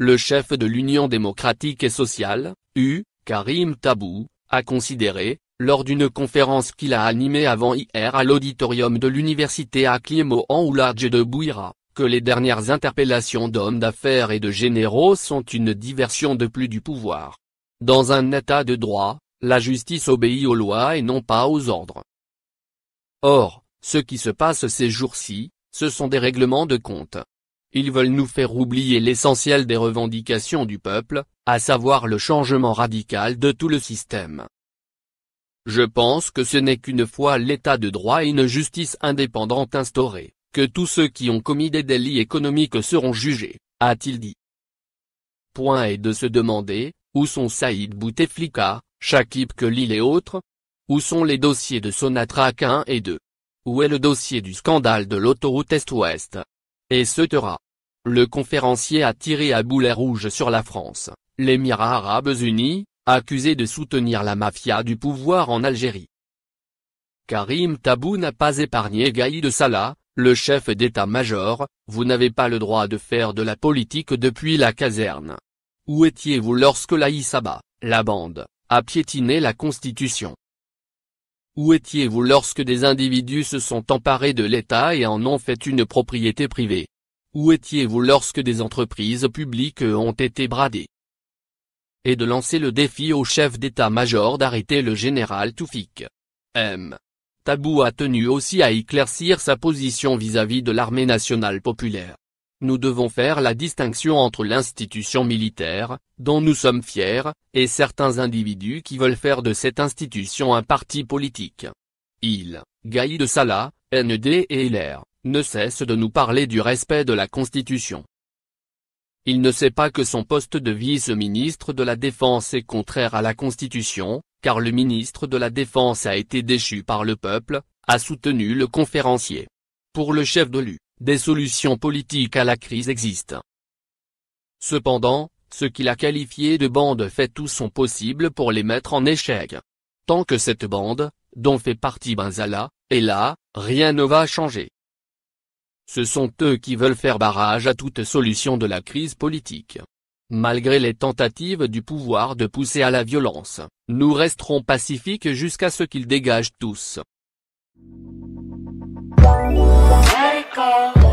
Le chef de l'Union démocratique et sociale, U, Karim Tabou, a considéré, lors d'une conférence qu'il a animée avant hier à l'auditorium de l'université en Oulage de Bouira, que les dernières interpellations d'hommes d'affaires et de généraux sont une diversion de plus du pouvoir. Dans un état de droit, la justice obéit aux lois et non pas aux ordres. Or, ce qui se passe ces jours-ci, ce sont des règlements de compte. Ils veulent nous faire oublier l'essentiel des revendications du peuple, à savoir le changement radical de tout le système. Je pense que ce n'est qu'une fois l'état de droit et une justice indépendante instaurée, que tous ceux qui ont commis des délits économiques seront jugés, a-t-il dit. Point est de se demander, où sont Saïd Bouteflika, Shakib Kelil et autres Où sont les dossiers de Sonatrach 1 et 2 Où est le dossier du scandale de l'autoroute Est-Ouest et ce Cetera. Le conférencier a tiré à boulet rouge sur la France, l'Émirat Arabes Unis, accusé de soutenir la mafia du pouvoir en Algérie. Karim Tabou n'a pas épargné Gaïd Salah, le chef d'état-major, vous n'avez pas le droit de faire de la politique depuis la caserne. Où étiez-vous lorsque l'Aïsaba, la bande, a piétiné la Constitution où étiez-vous lorsque des individus se sont emparés de l'État et en ont fait une propriété privée Où étiez-vous lorsque des entreprises publiques ont été bradées Et de lancer le défi au chef d'état-major d'arrêter le général Toufik. M. Tabou a tenu aussi à éclaircir sa position vis à -vis de l'armée nationale populaire. Nous devons faire la distinction entre l'institution militaire, dont nous sommes fiers, et certains individus qui veulent faire de cette institution un parti politique. Il, Gaïd Salah, ND et LR, ne cesse de nous parler du respect de la Constitution. Il ne sait pas que son poste de vice-ministre de la Défense est contraire à la Constitution, car le ministre de la Défense a été déchu par le peuple, a soutenu le conférencier. Pour le chef de l'U des solutions politiques à la crise existent. Cependant, ce qu'il a qualifié de bande fait tout son possible pour les mettre en échec. Tant que cette bande, dont fait partie Benzala, est là, rien ne va changer. Ce sont eux qui veulent faire barrage à toute solution de la crise politique. Malgré les tentatives du pouvoir de pousser à la violence, nous resterons pacifiques jusqu'à ce qu'ils dégagent tous. call.